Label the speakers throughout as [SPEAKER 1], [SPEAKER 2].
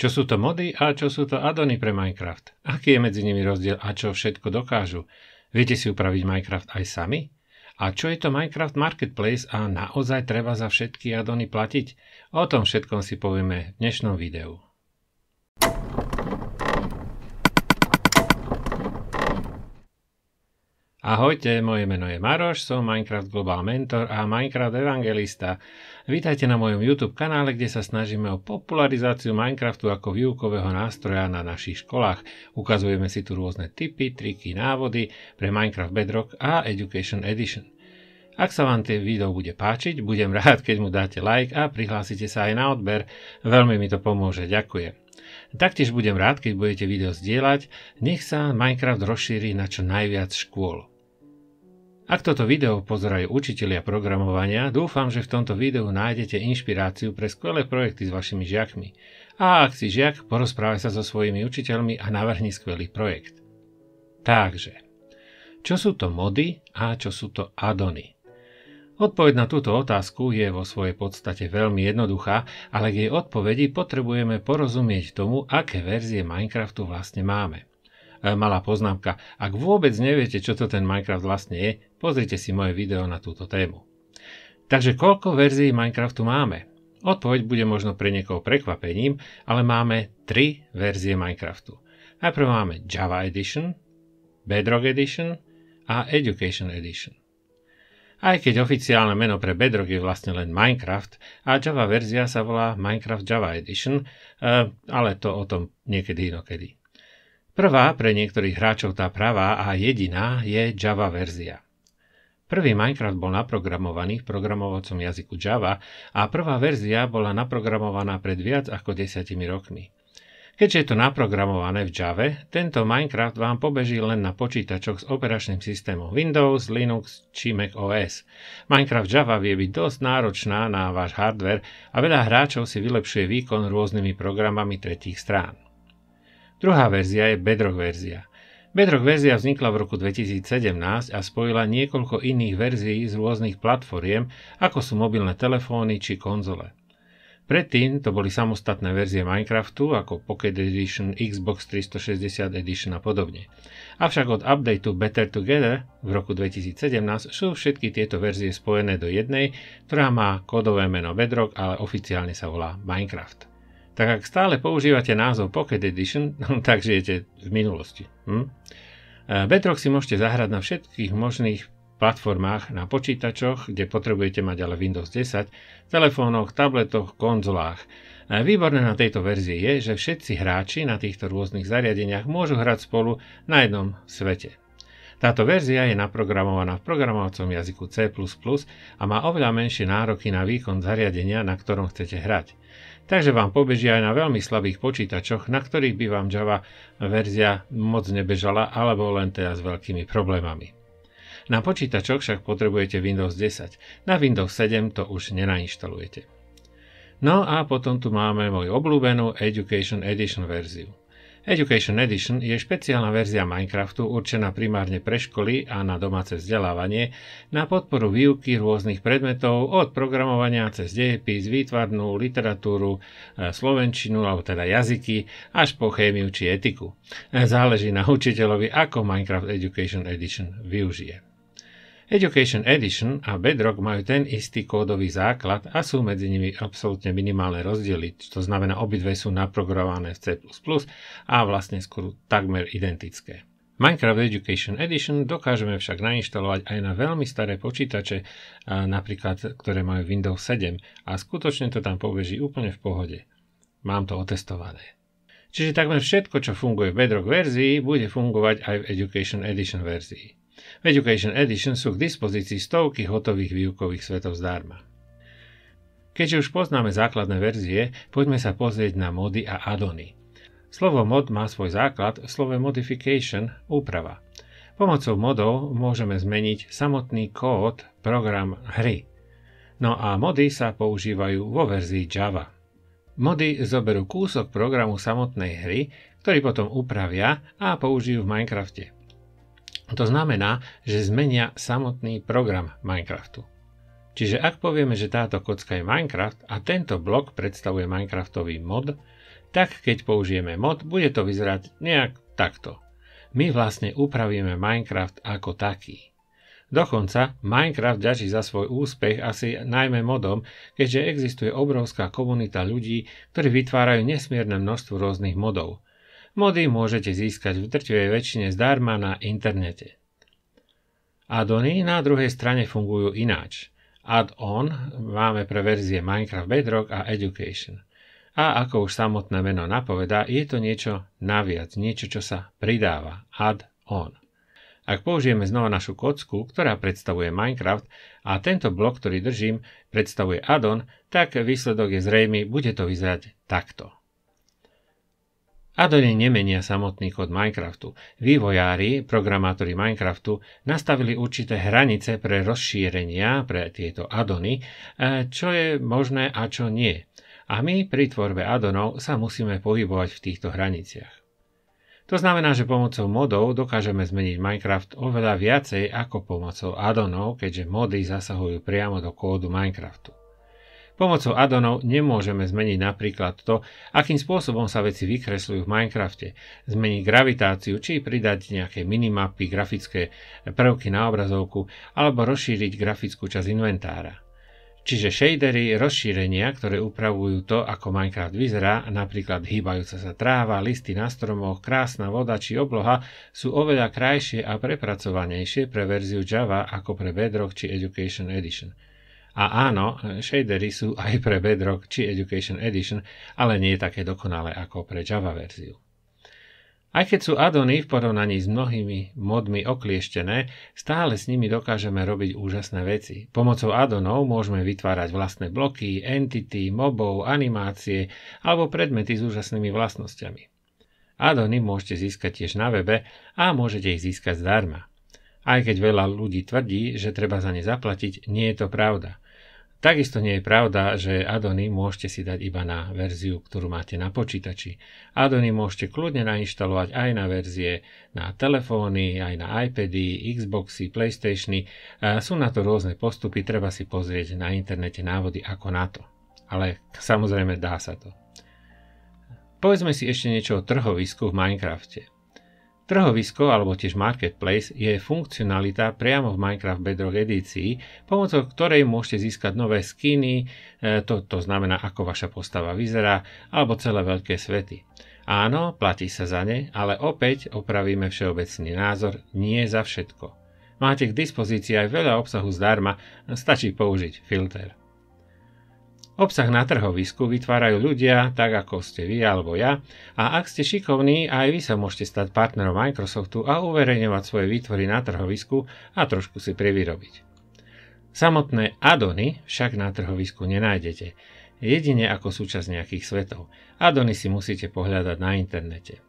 [SPEAKER 1] Čo sú to mody a čo sú to addony pre Minecraft? Aký je medzi nimi rozdiel a čo všetko dokážu? Viete si upraviť Minecraft aj sami? A čo je to Minecraft Marketplace a naozaj treba za všetky addony platiť? O tom všetkom si povieme v dnešnom videu. Ahojte, moje meno je Maroš, som Minecraft Global Mentor a Minecraft Evangelista. Vítajte na mojom YouTube kanále, kde sa snažíme o popularizáciu Minecraftu ako výukového nástroja na našich školách. Ukazujeme si tu rôzne tipy, triky, návody pre Minecraft Bedrock a Education Edition. Ak sa vám tie video bude páčiť, budem rád, keď mu dáte like a prihlásite sa aj na odber. Veľmi mi to pomôže, ďakujem. Taktiež budem rád, keď budete video zdieľať, nech sa Minecraft rozšíri na čo najviac škôl. Ak toto video pozerajú učitelia programovania, dúfam, že v tomto videu nájdete inšpiráciu pre skvelé projekty s vašimi žiakmi. A ak si žiak, porozprávaj sa so svojimi učiteľmi a navrhni skvelý projekt. Takže, čo sú to mody a čo sú to adony? Odpoveď na túto otázku je vo svojej podstate veľmi jednoduchá, ale k jej odpovedi potrebujeme porozumieť tomu, aké verzie Minecraftu vlastne máme. E, malá poznámka. Ak vôbec neviete, čo to ten Minecraft vlastne je, pozrite si moje video na túto tému. Takže koľko verzií Minecraftu máme? Odpoveď bude možno pre niekoho prekvapením, ale máme tri verzie Minecraftu. Najprv máme Java Edition, Bedrock Edition a Education Edition. Aj keď oficiálne meno pre Bedrock je vlastne len Minecraft a Java verzia sa volá Minecraft Java Edition, e, ale to o tom niekedy inokedy. Prvá, pre niektorých hráčov tá pravá a jediná, je Java verzia. Prvý Minecraft bol naprogramovaný v programovacom jazyku Java a prvá verzia bola naprogramovaná pred viac ako desiatimi rokmi. Keďže je to naprogramované v Java, tento Minecraft vám pobeží len na počítačoch s operačným systémom Windows, Linux či Mac OS. Minecraft Java vie byť dosť náročná na váš hardware a veľa hráčov si vylepšuje výkon rôznymi programami tretích strán. Druhá verzia je bedrock verzia. Bedrock verzia vznikla v roku 2017 a spojila niekoľko iných verzií z rôznych platformiem, ako sú mobilné telefóny či konzole. Predtým to boli samostatné verzie Minecraftu ako Pocket Edition, Xbox 360 Edition a podobne. Avšak od updateu Better Together v roku 2017 sú všetky tieto verzie spojené do jednej, ktorá má kódové meno Bedrock, ale oficiálne sa volá Minecraft tak ak stále používate názov Pocket Edition, tak žijete v minulosti. Hm? E, Betrock si môžete zahrať na všetkých možných platformách, na počítačoch, kde potrebujete mať ale Windows 10, telefónoch, tabletoch, konzolách. E, výborné na tejto verzii je, že všetci hráči na týchto rôznych zariadeniach môžu hrať spolu na jednom svete. Táto verzia je naprogramovaná v programovacom jazyku C++ a má oveľa menšie nároky na výkon zariadenia, na ktorom chcete hrať takže vám pobeží aj na veľmi slabých počítačoch, na ktorých by vám Java verzia moc nebežala alebo len teda s veľkými problémami. Na počítačoch však potrebujete Windows 10, na Windows 7 to už nenainštalujete. No a potom tu máme moju obľúbenú Education Edition verziu. Education Edition je špeciálna verzia Minecraftu určená primárne pre školy a na domáce vzdelávanie na podporu výuky rôznych predmetov od programovania cez dejepis, výtvarnú, literatúru, e, slovenčinu alebo teda jazyky až po chémiu či etiku. E, záleží na učiteľovi, ako Minecraft Education Edition využije. Education Edition a Bedrock majú ten istý kódový základ a sú medzi nimi absolútne minimálne rozdiely, to znamená obidve sú naprogramované v C++ a vlastne skôr takmer identické. Minecraft Education Edition dokážeme však nainštalovať aj na veľmi staré počítače, napríklad ktoré majú Windows 7 a skutočne to tam pobeží úplne v pohode. Mám to otestované. Čiže takmer všetko, čo funguje v Bedrock verzii, bude fungovať aj v Education Edition verzii. V Education Edition sú k dispozícii stovky hotových výukových svetov zdarma. Keďže už poznáme základné verzie, poďme sa pozrieť na mody a adony. Slovo mod má svoj základ v slove modification, úprava. Pomocou modov môžeme zmeniť samotný kód program hry. No a mody sa používajú vo verzii Java. Mody zoberú kúsok programu samotnej hry, ktorý potom upravia a použijú v Minecrafte. To znamená, že zmenia samotný program Minecraftu. Čiže ak povieme, že táto kocka je Minecraft a tento blok predstavuje Minecraftový mod, tak keď použijeme mod, bude to vyzerať nejak takto. My vlastne upravíme Minecraft ako taký. Dokonca Minecraft ďačí za svoj úspech asi najmä modom, keďže existuje obrovská komunita ľudí, ktorí vytvárajú nesmierne množstvo rôznych modov – Mody môžete získať v drtivej väčšine zdarma na internete. Addony na druhej strane fungujú ináč. Add-on máme pre verzie Minecraft Bedrock a Education. A ako už samotné meno napovedá, je to niečo naviac, niečo, čo sa pridáva. Add-on. Ak použijeme znova našu kocku, ktorá predstavuje Minecraft a tento blok, ktorý držím, predstavuje addon, tak výsledok je zrejmy, bude to vyzerať takto a do nej nemenia samotný kód Minecraftu. Vývojári, programátori Minecraftu nastavili určité hranice pre rozšírenia pre tieto adony, e, čo je možné a čo nie. A my pri tvorbe adonov sa musíme pohybovať v týchto hraniciach. To znamená, že pomocou modov dokážeme zmeniť Minecraft oveľa viacej ako pomocou adonov, keďže mody zasahujú priamo do kódu Minecraftu. Pomocou addonov nemôžeme zmeniť napríklad to, akým spôsobom sa veci vykresľujú v Minecrafte, zmeniť gravitáciu či pridať nejaké minimapy, grafické prvky na obrazovku alebo rozšíriť grafickú časť inventára. Čiže shadery rozšírenia, ktoré upravujú to, ako Minecraft vyzerá, napríklad hýbajúca sa tráva, listy na stromoch, krásna voda či obloha, sú oveľa krajšie a prepracovanejšie pre verziu Java ako pre Bedrock či Education Edition – a áno, shadery sú aj pre Bedrock či Education Edition, ale nie také dokonalé ako pre Java verziu. Aj keď sú addony v porovnaní s mnohými modmi oklieštené, stále s nimi dokážeme robiť úžasné veci. Pomocou addonov môžeme vytvárať vlastné bloky, entity, mobov, animácie alebo predmety s úžasnými vlastnosťami. Addony môžete získať tiež na webe a môžete ich získať zdarma. Aj keď veľa ľudí tvrdí, že treba za ne zaplatiť, nie je to pravda. Takisto nie je pravda, že Adony môžete si dať iba na verziu, ktorú máte na počítači. Adony môžete kľudne nainštalovať aj na verzie na telefóny, aj na iPady, Xboxy, Playstationy. Sú na to rôzne postupy, treba si pozrieť na internete návody ako na to. Ale samozrejme dá sa to. Povedzme si ešte niečo o trhovisku v Minecrafte. Trhovisko alebo tiež Marketplace je funkcionalita priamo v Minecraft Bedrock edícii, pomocou ktorej môžete získať nové skiny, e, to, to znamená ako vaša postava vyzerá, alebo celé veľké svety. Áno, platí sa za ne, ale opäť opravíme všeobecný názor, nie za všetko. Máte k dispozícii aj veľa obsahu zdarma, stačí použiť filter. Obsah na trhovisku vytvárajú ľudia, tak ako ste vy alebo ja, a ak ste šikovní, aj vy sa môžete stať partnerom Microsoftu a uverejňovať svoje výtvory na trhovisku a trošku si privyrobiť. Samotné adony však na trhovisku nenájdete, jedine ako súčasť nejakých svetov. Adony si musíte pohľadať na internete.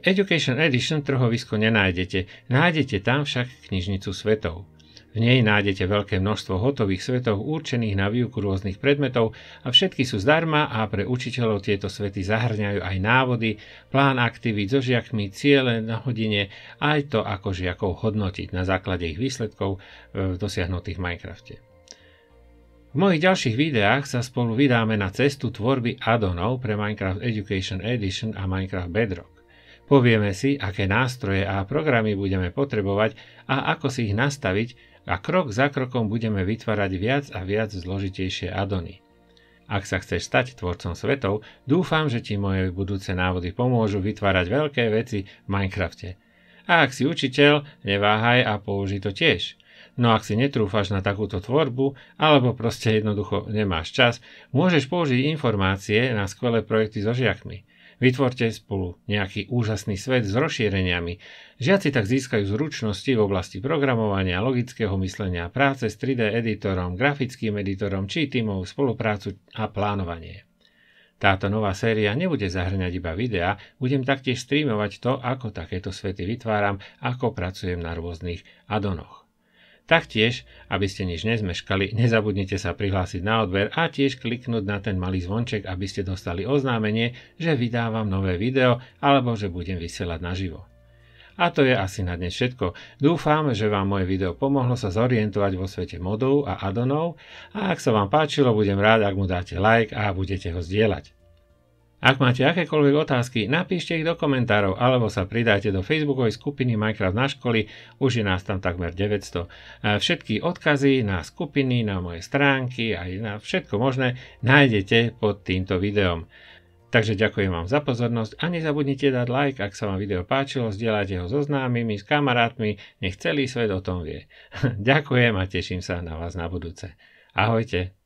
[SPEAKER 1] V Education Edition trhovisko nenájdete, nájdete tam však knižnicu svetov – v nej nájdete veľké množstvo hotových svetov určených na výuku rôznych predmetov a všetky sú zdarma a pre učiteľov tieto svety zahrňajú aj návody, plán aktivít so žiakmi, ciele na hodine, aj to, ako žiakov hodnotiť na základe ich výsledkov e, dosiahnutých v Minecrafte. V mojich ďalších videách sa spolu vydáme na cestu tvorby addonov pre Minecraft Education Edition a Minecraft Bedrock. Povieme si, aké nástroje a programy budeme potrebovať a ako si ich nastaviť a krok za krokom budeme vytvárať viac a viac zložitejšie adony. Ak sa chceš stať tvorcom svetov, dúfam, že ti moje budúce návody pomôžu vytvárať veľké veci v Minecrafte. A ak si učiteľ, neváhaj a použi to tiež. No ak si netrúfaš na takúto tvorbu, alebo proste jednoducho nemáš čas, môžeš použiť informácie na skvelé projekty so žiakmi. Vytvorte spolu nejaký úžasný svet s rozšíreniami. Žiaci tak získajú zručnosti v oblasti programovania, logického myslenia, práce s 3D editorom, grafickým editorom či tímovú spoluprácu a plánovanie. Táto nová séria nebude zahrňať iba videá, budem taktiež streamovať to, ako takéto svety vytváram, ako pracujem na rôznych adonoch. Taktiež, aby ste nič nezmeškali, nezabudnite sa prihlásiť na odber a tiež kliknúť na ten malý zvonček, aby ste dostali oznámenie, že vydávam nové video alebo že budem vysielať naživo. A to je asi na dnes všetko. Dúfam, že vám moje video pomohlo sa zorientovať vo svete modov a adonov a ak sa vám páčilo, budem rád, ak mu dáte like a budete ho zdieľať. Ak máte akékoľvek otázky, napíšte ich do komentárov alebo sa pridajte do facebookovej skupiny Minecraft na školy, už je nás tam takmer 900. Všetky odkazy na skupiny, na moje stránky a na všetko možné nájdete pod týmto videom. Takže ďakujem vám za pozornosť a nezabudnite dať like, ak sa vám video páčilo, zdieľajte ho so známymi, s kamarátmi, nech celý svet o tom vie. ďakujem a teším sa na vás na budúce. Ahojte.